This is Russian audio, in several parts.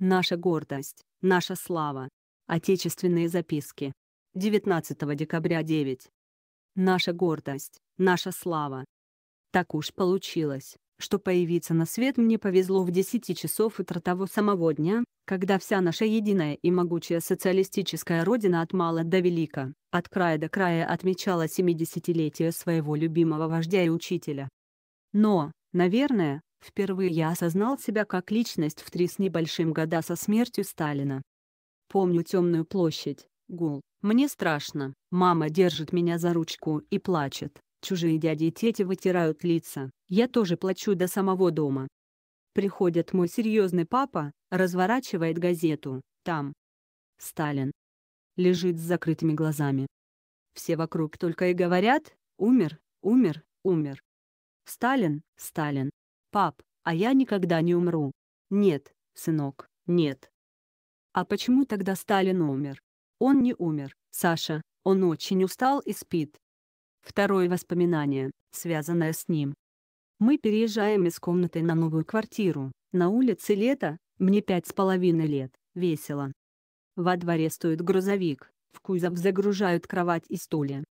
Наша гордость, наша слава. Отечественные записки. 19 декабря 9. Наша гордость, наша слава. Так уж получилось, что появиться на свет мне повезло в 10 часов утра того самого дня, когда вся наша единая и могучая социалистическая родина от мала до велика, от края до края отмечала 70-летие своего любимого вождя и учителя. Но, наверное, Впервые я осознал себя как личность в три с небольшим года со смертью Сталина. Помню темную площадь, гул, мне страшно, мама держит меня за ручку и плачет, чужие дяди и тети вытирают лица, я тоже плачу до самого дома. Приходит мой серьезный папа, разворачивает газету, там. Сталин. Лежит с закрытыми глазами. Все вокруг только и говорят «умер, умер, умер». Сталин, Сталин. «Пап, а я никогда не умру». «Нет, сынок, нет». «А почему тогда Сталин умер?» «Он не умер, Саша, он очень устал и спит». Второе воспоминание, связанное с ним. Мы переезжаем из комнаты на новую квартиру. На улице лето, мне пять с половиной лет, весело. Во дворе стоит грузовик, в кузов загружают кровать и стулья.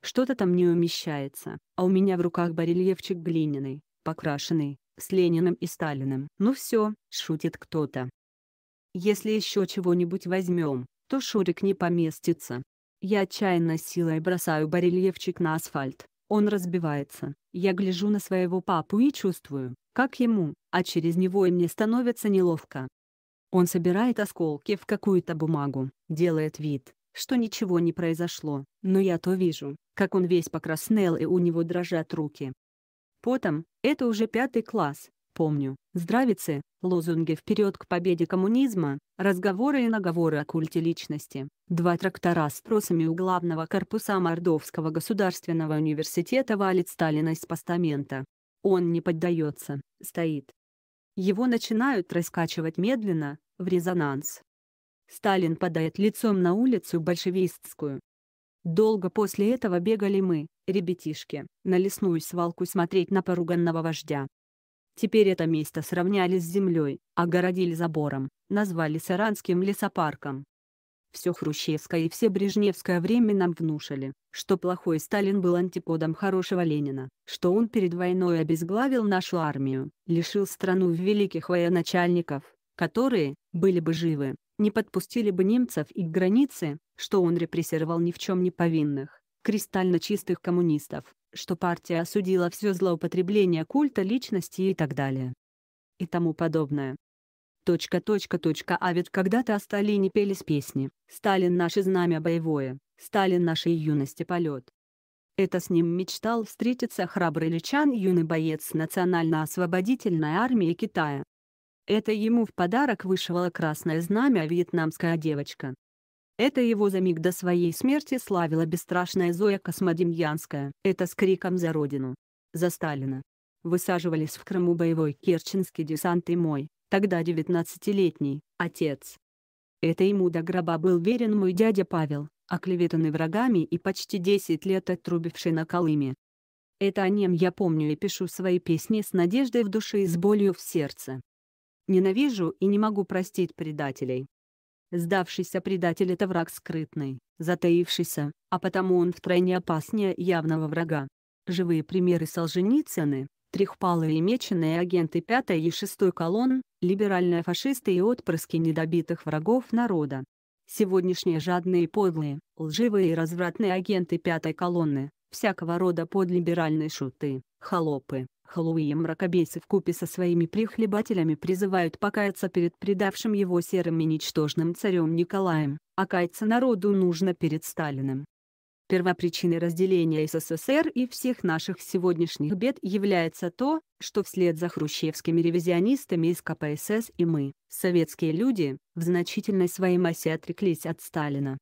Что-то там не умещается, а у меня в руках барельефчик глиняный, покрашенный, с Лениным и Сталиным. Ну все, шутит кто-то. Если еще чего-нибудь возьмем, то Шурик не поместится. Я отчаянно силой бросаю барельефчик на асфальт. Он разбивается. Я гляжу на своего папу и чувствую, как ему, а через него и мне становится неловко. Он собирает осколки в какую-то бумагу, делает вид, что ничего не произошло, но я то вижу, как он весь покраснел и у него дрожат руки. Потом, это уже пятый класс, помню, здравицы, лозунги «Вперед к победе коммунизма», разговоры и наговоры о культе личности, два трактора с тросами у главного корпуса Мордовского государственного университета валит Сталина из постамента. Он не поддается, стоит. Его начинают раскачивать медленно, в резонанс. Сталин падает лицом на улицу большевистскую, Долго после этого бегали мы, ребятишки, на лесную свалку смотреть на поруганного вождя. Теперь это место сравняли с землей, огородили забором, назвали Саранским лесопарком. Все Хрущевское и все Брежневское время нам внушили, что плохой Сталин был антиподом хорошего Ленина, что он перед войной обезглавил нашу армию, лишил страну великих военачальников, которые, были бы живы, не подпустили бы немцев и к границе, что он репрессировал ни в чем не повинных, кристально чистых коммунистов, что партия осудила все злоупотребление культа личности и так далее. И тому подобное. Точка, точка, точка. А ведь когда-то о Сталине пелись песни «Сталин наше знамя боевое», «Сталин нашей юности полет». Это с ним мечтал встретиться храбрый личан юный боец Национально-освободительной армии Китая, это ему в подарок вышивала красное знамя вьетнамская девочка. Это его за миг до своей смерти славила бесстрашная Зоя Космодемьянская. Это с криком «За Родину!» «За Сталина!» Высаживались в Крыму боевой керченский десант и мой, тогда 19-летний, отец. Это ему до гроба был верен мой дядя Павел, оклеветанный врагами и почти 10 лет отрубивший на Колыме. Это о нем я помню и пишу свои песни с надеждой в душе и с болью в сердце. Ненавижу и не могу простить предателей. Сдавшийся предатель — это враг скрытный, затаившийся, а потому он втройне опаснее явного врага. Живые примеры Солженицыны, трехпалые и меченые агенты пятой и шестой колонн, либеральные фашисты и отпрыски недобитых врагов народа. Сегодняшние жадные и подлые, лживые и развратные агенты пятой колонны, всякого рода подлиберальные шуты, холопы, Халуи и мракобесы вкупе со своими прихлебателями призывают покаяться перед предавшим его серым и ничтожным царем Николаем, а каяться народу нужно перед Сталиным. Первопричиной разделения СССР и всех наших сегодняшних бед является то, что вслед за хрущевскими ревизионистами из КПСС и мы, советские люди, в значительной своей массе отреклись от Сталина.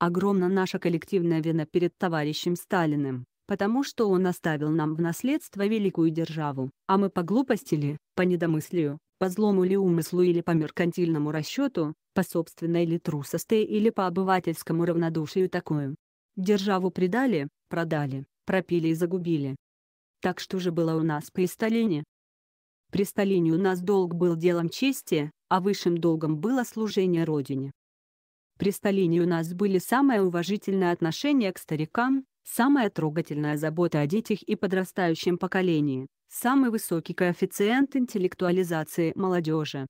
Огромна наша коллективная вина перед товарищем Сталиным, потому что он оставил нам в наследство великую державу, а мы по глупости ли, по недомыслию, по злому ли умыслу или по меркантильному расчету, по собственной ли трусости или по обывательскому равнодушию такую. Державу предали, продали, пропили и загубили. Так что же было у нас при Сталине? При Сталине у нас долг был делом чести, а высшим долгом было служение Родине. При Сталине у нас были самые уважительные отношения к старикам, Самая трогательная забота о детях и подрастающем поколении. Самый высокий коэффициент интеллектуализации молодежи.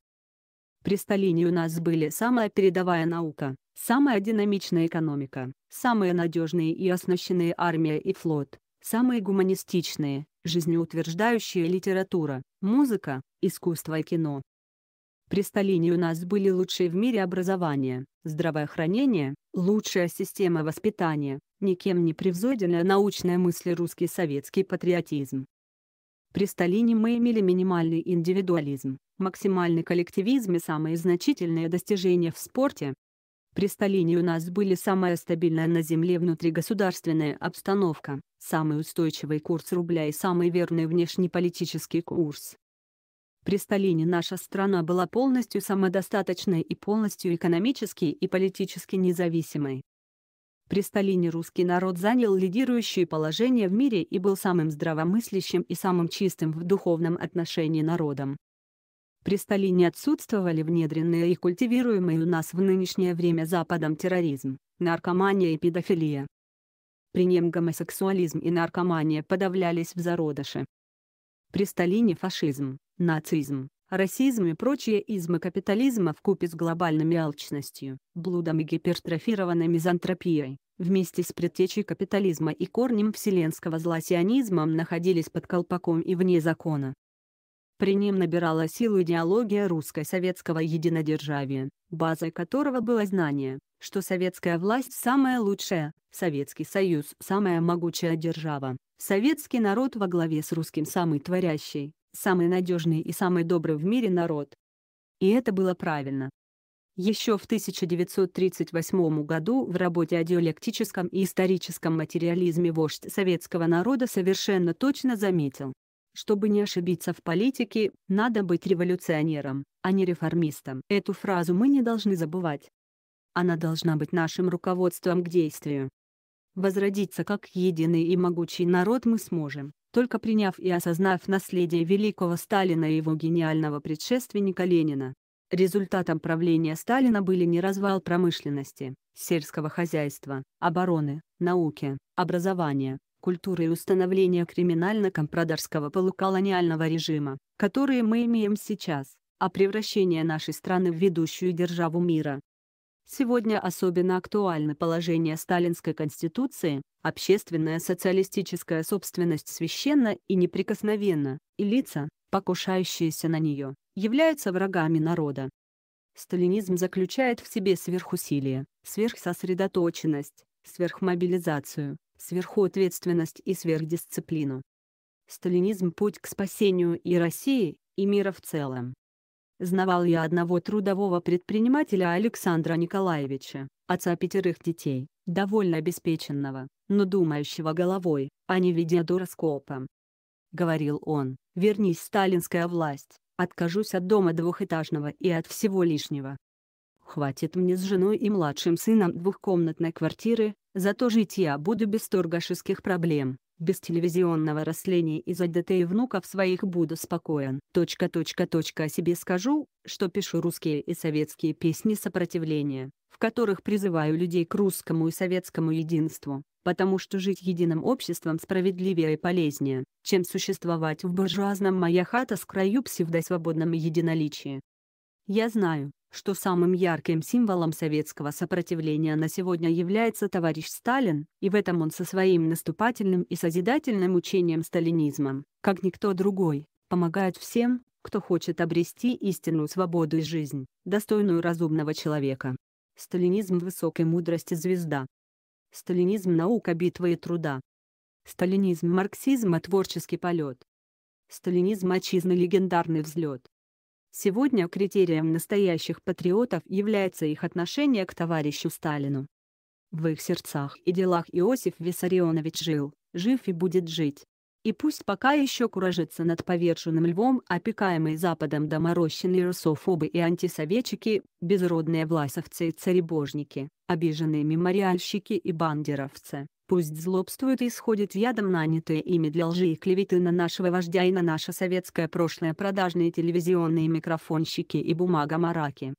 При Сталине у нас были самая передовая наука, самая динамичная экономика, самые надежные и оснащенные армия и флот, самые гуманистичные, жизнеутверждающая литература, музыка, искусство и кино. При Сталине у нас были лучшие в мире образование, здравоохранение, лучшая система воспитания, никем не превзойденная научная мысль русский советский патриотизм. При Сталине мы имели минимальный индивидуализм, максимальный коллективизм и самые значительные достижения в спорте. При Сталине у нас были самая стабильная на земле внутригосударственная обстановка, самый устойчивый курс рубля и самый верный внешнеполитический курс. При Сталине наша страна была полностью самодостаточной и полностью экономически и политически независимой. При Сталине русский народ занял лидирующее положение в мире и был самым здравомыслящим и самым чистым в духовном отношении народом. При Сталине отсутствовали внедренные и культивируемые у нас в нынешнее время Западом терроризм, наркомания и педофилия. При нем гомосексуализм и наркомания подавлялись в зародыше. При Сталине фашизм, нацизм, Расизм и прочие измы капитализма в купе с глобальной алчностью, блудом и гипертрофированной мизантропией, вместе с предтечей капитализма и корнем вселенского зла сионизмом находились под колпаком и вне закона. При нем набирала силу идеология русской советского единодержавия, базой которого было знание, что советская власть самая лучшая, Советский Союз – самая могучая держава, советский народ во главе с русским самый творящий, самый надежный и самый добрый в мире народ. И это было правильно. Еще в 1938 году в работе о диалектическом и историческом материализме вождь советского народа совершенно точно заметил. Чтобы не ошибиться в политике, надо быть революционером, а не реформистом. Эту фразу мы не должны забывать. Она должна быть нашим руководством к действию. Возродиться как единый и могучий народ мы сможем, только приняв и осознав наследие великого Сталина и его гениального предшественника Ленина, результатом правления Сталина были не развал промышленности, сельского хозяйства, обороны, науки, образования, культуры и установление криминально-компрадорского полуколониального режима, которые мы имеем сейчас, а превращение нашей страны в ведущую державу мира, Сегодня особенно актуально положение сталинской конституции, общественная социалистическая собственность священна и неприкосновенна, и лица, покушающиеся на нее, являются врагами народа. Сталинизм заключает в себе сверхусилие, сверхсосредоточенность, сверхмобилизацию, сверхответственность и сверхдисциплину. Сталинизм – путь к спасению и России, и мира в целом. Знавал я одного трудового предпринимателя Александра Николаевича, отца пятерых детей, довольно обеспеченного, но думающего головой, а не видя дуроскопом. Говорил он, вернись сталинская власть, откажусь от дома двухэтажного и от всего лишнего. Хватит мне с женой и младшим сыном двухкомнатной квартиры, зато жить я буду без торгашеских проблем. Без телевизионного расления из детей и внуков своих буду спокоен. Точка, точка, точка. О себе скажу, что пишу русские и советские песни сопротивления, в которых призываю людей к русскому и советскому единству, потому что жить единым обществом справедливее и полезнее, чем существовать в буржуазном «моя хата» с краю псевдосвободном единоличии. Я знаю, что самым ярким символом советского сопротивления на сегодня является товарищ Сталин, и в этом он со своим наступательным и созидательным учением сталинизмом, как никто другой, помогает всем, кто хочет обрести истинную свободу и жизнь, достойную разумного человека. Сталинизм высокой мудрости звезда. Сталинизм наука битвы и труда. Сталинизм марксизма творческий полет. Сталинизм отчизны легендарный взлет. Сегодня критерием настоящих патриотов является их отношение к товарищу Сталину. В их сердцах и делах Иосиф Виссарионович жил, жив и будет жить и пусть пока еще куражится над поверженным львом, опекаемый Западом доморощенные русофобы и антисоветчики, безродные власовцы и царебожники, обиженные мемориальщики и бандеровцы, пусть злобствуют и сходят ядом нанятые ими для лжи и клеветы на нашего вождя и на наше советское прошлое продажные телевизионные микрофонщики и бумага мараки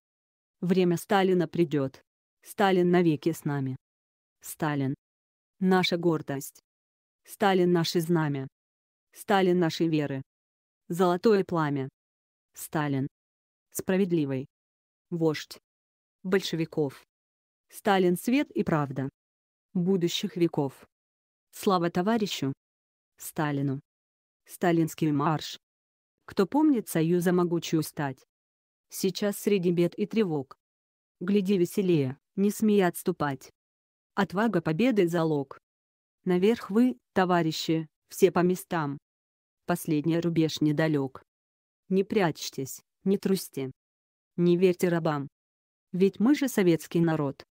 Время Сталина придет. Сталин навеки с нами. Сталин. Наша гордость. Сталин наше знамя. Сталин нашей веры. Золотое пламя. Сталин. Справедливый. Вождь. Большевиков. Сталин свет и правда. Будущих веков. Слава товарищу. Сталину. Сталинский марш. Кто помнит Союза могучую стать? Сейчас среди бед и тревог. Гляди веселее, не смей отступать. Отвага победы залог. Наверх вы, товарищи, все по местам последний рубеж недалек. Не прячьтесь, не трусьте. Не верьте рабам. Ведь мы же советский народ.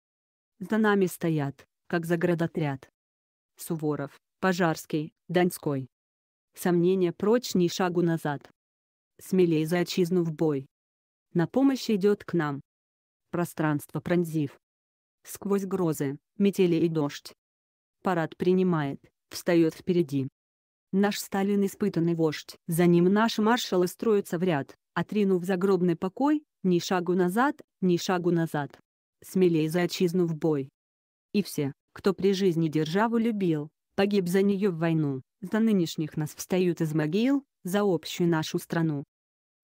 За нами стоят, как за градотряд. Суворов, Пожарский, Донской. Сомнения прочь ни шагу назад. Смелей за отчизну в бой. На помощь идет к нам. Пространство пронзив. Сквозь грозы, метели и дождь. Парад принимает, встает впереди. Наш Сталин испытанный вождь. За ним наши маршалы строятся в ряд, отринув загробный покой, ни шагу назад, ни шагу назад. Смелей за отчизну в бой. И все, кто при жизни державу любил, погиб за нее в войну, за нынешних нас встают из могил, за общую нашу страну.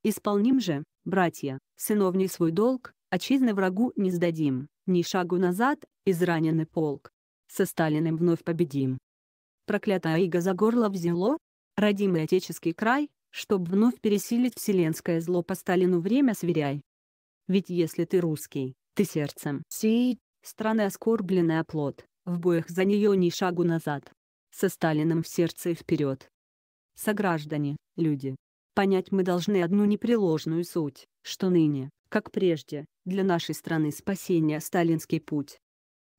Исполним же, братья, сыновний свой долг, отчизны врагу не сдадим, ни шагу назад, израненный полк. Со Сталиным вновь победим проклятая иго за горло взяло, родимый отеческий край, чтоб вновь пересилить вселенское зло по Сталину время сверяй. Ведь если ты русский, ты сердцем Си, страны оскорбленный оплот, в боях за нее ни шагу назад. Со Сталиным в сердце и вперед. Сограждане, люди, понять мы должны одну непреложную суть, что ныне, как прежде, для нашей страны спасения сталинский путь.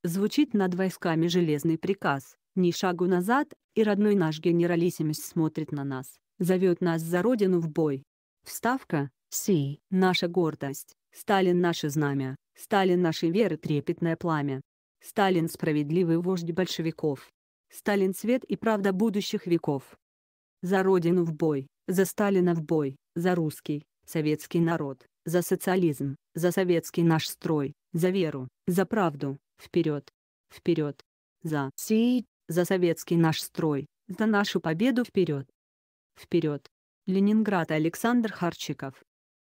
Звучит над войсками железный приказ, ни шагу назад, и родной наш генералиссимус смотрит на нас, зовет нас за родину в бой. Вставка «Си» — наша гордость, Сталин — наше знамя, Сталин — нашей веры трепетное пламя. Сталин — справедливый вождь большевиков. Сталин — свет и правда будущих веков. За родину в бой, за Сталина в бой, за русский, советский народ, за социализм, за советский наш строй, за веру, за правду, вперед, вперед, за «Си» За советский наш строй, за нашу победу вперед! Вперед! Ленинград Александр Харчиков